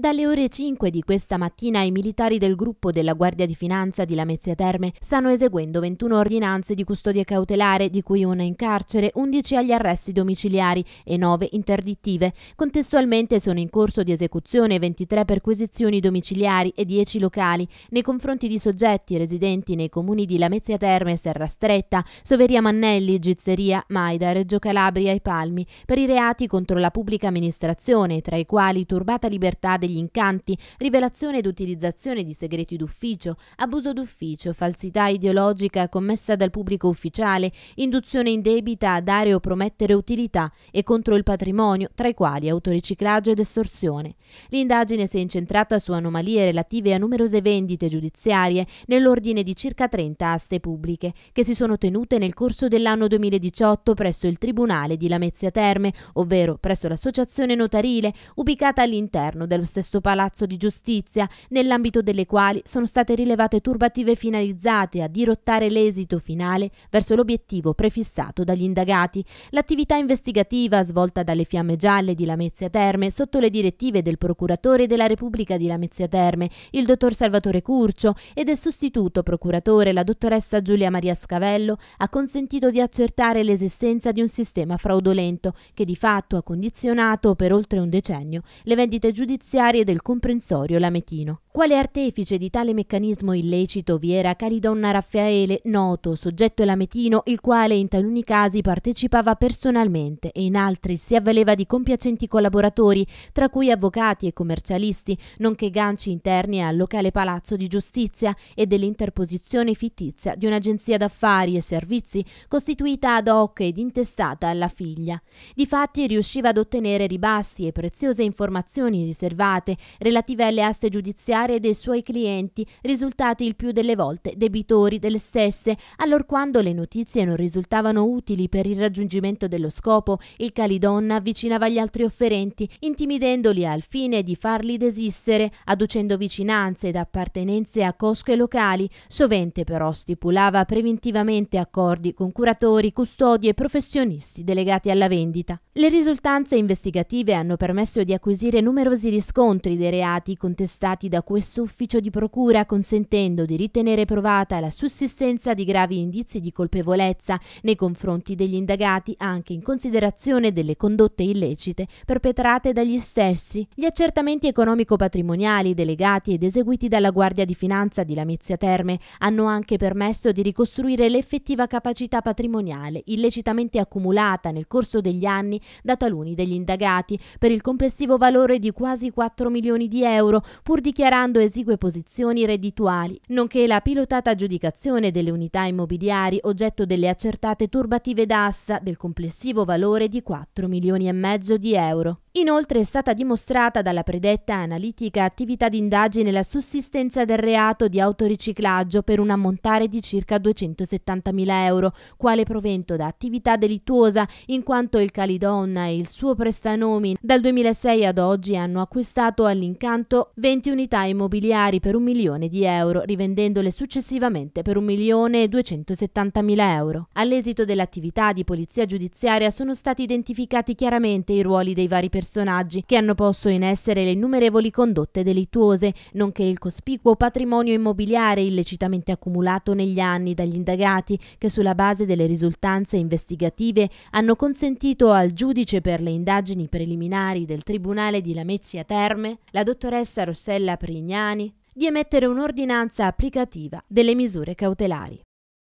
Dalle ore 5 di questa mattina i militari del gruppo della Guardia di Finanza di Lamezia Terme stanno eseguendo 21 ordinanze di custodia cautelare, di cui una in carcere, 11 agli arresti domiciliari e 9 interdittive. Contestualmente sono in corso di esecuzione 23 perquisizioni domiciliari e 10 locali nei confronti di soggetti residenti nei comuni di Lamezia Terme, Serra Stretta, Soveria Mannelli, Gizzeria, Maida, Reggio Calabria e Palmi per i reati contro la pubblica amministrazione, tra i quali turbata libertà degli degli incanti, rivelazione ed utilizzazione di segreti d'ufficio, abuso d'ufficio, falsità ideologica commessa dal pubblico ufficiale, induzione indebita a dare o promettere utilità e contro il patrimonio, tra i quali autoriciclaggio ed estorsione. L'indagine si è incentrata su anomalie relative a numerose vendite giudiziarie nell'ordine di circa 30 aste pubbliche che si sono tenute nel corso dell'anno 2018 presso il Tribunale di Lamezia Terme, ovvero presso l'associazione notarile ubicata all'interno dello stesso stesso Palazzo di Giustizia, nell'ambito delle quali sono state rilevate turbative finalizzate a dirottare l'esito finale verso l'obiettivo prefissato dagli indagati. L'attività investigativa svolta dalle Fiamme Gialle di Lamezia Terme sotto le direttive del procuratore della Repubblica di Lamezia Terme, il dottor Salvatore Curcio e del sostituto procuratore, la dottoressa Giulia Maria Scavello, ha consentito di accertare l'esistenza di un sistema fraudolento che di fatto ha condizionato per oltre un decennio le vendite giudiziarie ausiliarie del comprensorio lametino quale artefice di tale meccanismo illecito vi era Calidonna Raffaele, noto, soggetto lametino, il quale in taluni casi partecipava personalmente e in altri si avvaleva di compiacenti collaboratori, tra cui avvocati e commercialisti, nonché ganci interni al locale palazzo di giustizia e dell'interposizione fittizia di un'agenzia d'affari e servizi costituita ad hoc ed intestata alla figlia. Difatti riusciva ad ottenere ribassi e preziose informazioni riservate relative alle aste giudiziarie finanziarie dei suoi clienti, risultati il più delle volte debitori delle stesse, allorquando le notizie non risultavano utili per il raggiungimento dello scopo, il Calidonna avvicinava gli altri offerenti, intimidendoli al fine di farli desistere, adducendo vicinanze ed appartenenze a cosche locali, sovente però stipulava preventivamente accordi con curatori, custodi e professionisti delegati alla vendita. Le risultanze investigative hanno permesso di acquisire numerosi riscontri dei reati contestati da questo ufficio di procura consentendo di ritenere provata la sussistenza di gravi indizi di colpevolezza nei confronti degli indagati anche in considerazione delle condotte illecite perpetrate dagli stessi. Gli accertamenti economico-patrimoniali delegati ed eseguiti dalla Guardia di Finanza di Lamezia Terme hanno anche permesso di ricostruire l'effettiva capacità patrimoniale illecitamente accumulata nel corso degli anni da taluni degli indagati per il complessivo valore di quasi 4 milioni di euro pur dichiarando assicurando esigue posizioni reddituali, nonché la pilotata aggiudicazione delle unità immobiliari oggetto delle accertate turbative d'asta del complessivo valore di 4 milioni e mezzo di euro. Inoltre è stata dimostrata dalla predetta analitica attività d'indagine la sussistenza del reato di autoriciclaggio per un ammontare di circa 270.000 euro, quale provento da attività delittuosa, in quanto il Calidonna e il suo prestanomi dal 2006 ad oggi hanno acquistato all'incanto 20 unità immobiliari per un milione di euro, rivendendole successivamente per un milione e 1.270.000 euro. All'esito dell'attività di polizia giudiziaria sono stati identificati chiaramente i ruoli dei vari personaggi che hanno posto in essere le innumerevoli condotte delittuose, nonché il cospicuo patrimonio immobiliare illecitamente accumulato negli anni dagli indagati che sulla base delle risultanze investigative hanno consentito al giudice per le indagini preliminari del Tribunale di Lamezia Terme, la dottoressa Rossella Prini, Grignani di emettere un'ordinanza applicativa delle misure cautelari.